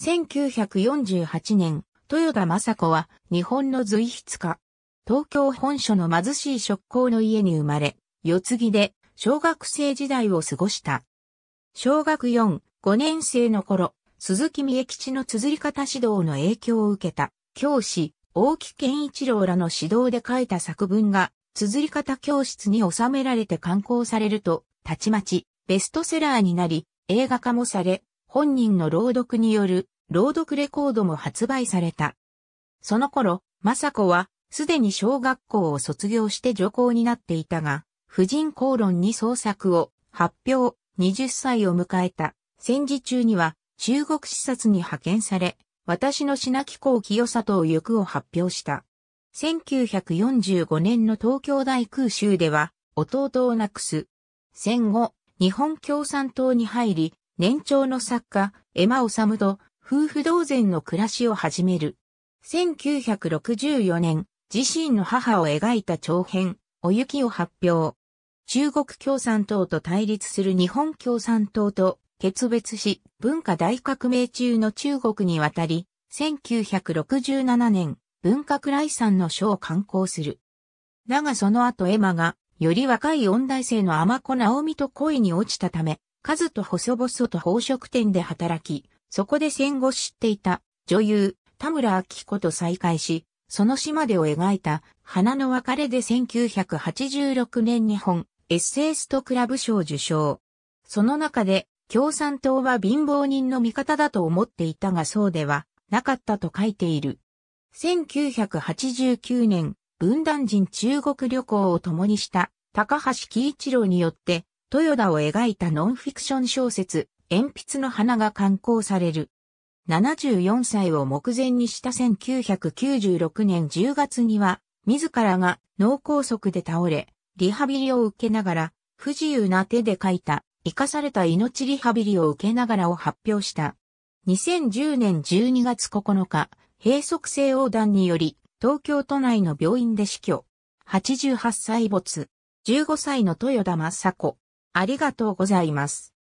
1948年、豊田雅子は日本の随筆家。東京本所の貧しい職工の家に生まれ、四つ木で小学生時代を過ごした。小学4、5年生の頃、鈴木美恵吉の綴り方指導の影響を受けた、教師、大木健一郎らの指導で書いた作文が、綴り方教室に収められて刊行されると、たちまち、ベストセラーになり、映画化もされ、本人の朗読による朗読レコードも発売された。その頃、雅子はすでに小学校を卒業して女校になっていたが、婦人公論に創作を発表、20歳を迎えた。戦時中には中国視察に派遣され、私の品気候清里を行くを発表した。1945年の東京大空襲では弟を亡くす。戦後、日本共産党に入り、年長の作家、エマ・オサムと夫婦同然の暮らしを始める。1964年、自身の母を描いた長編、お雪を発表。中国共産党と対立する日本共産党と決別し、文化大革命中の中国に渡り、1967年、文化倉さんの書を刊行する。だがその後エマが、より若い音大生の天子直美と恋に落ちたため、数と細々と宝飾店で働き、そこで戦後知っていた女優田村明子と再会し、その島でを描いた花の別れで1986年日本エッセイストクラブ賞受賞。その中で共産党は貧乏人の味方だと思っていたがそうではなかったと書いている。1989年、分断人中国旅行を共にした高橋喜一郎によって豊田を描いたノンフィクション小説、鉛筆の花が刊行される。74歳を目前にした1996年10月には、自らが脳梗塞で倒れ、リハビリを受けながら、不自由な手で書いた、生かされた命リハビリを受けながらを発表した。2010年12月9日、閉塞性横断により、東京都内の病院で死去。88歳没。15歳の豊田正子。ありがとうございます。